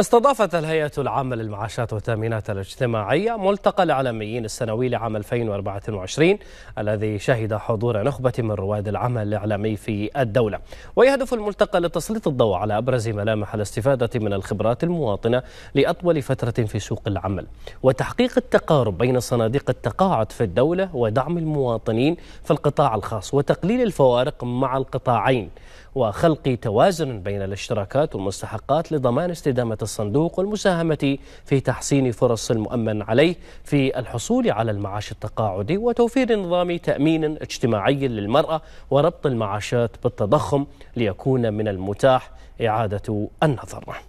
استضافت الهيئة العامة للمعاشات والتأمينات الاجتماعية ملتقى الإعلاميين السنوي لعام 2024 الذي شهد حضور نخبة من رواد العمل الإعلامي في الدولة ويهدف الملتقى لتسليط الضوء على أبرز ملامح الاستفادة من الخبرات المواطنة لأطول فترة في سوق العمل وتحقيق التقارب بين صناديق التقاعد في الدولة ودعم المواطنين في القطاع الخاص وتقليل الفوارق مع القطاعين وخلق توازن بين الاشتراكات والمستحقات لضمان استدامة الصندوق والمساهمة في تحسين فرص المؤمن عليه في الحصول على المعاش التقاعدي وتوفير نظام تأمين اجتماعي للمرأة وربط المعاشات بالتضخم ليكون من المتاح إعادة النظر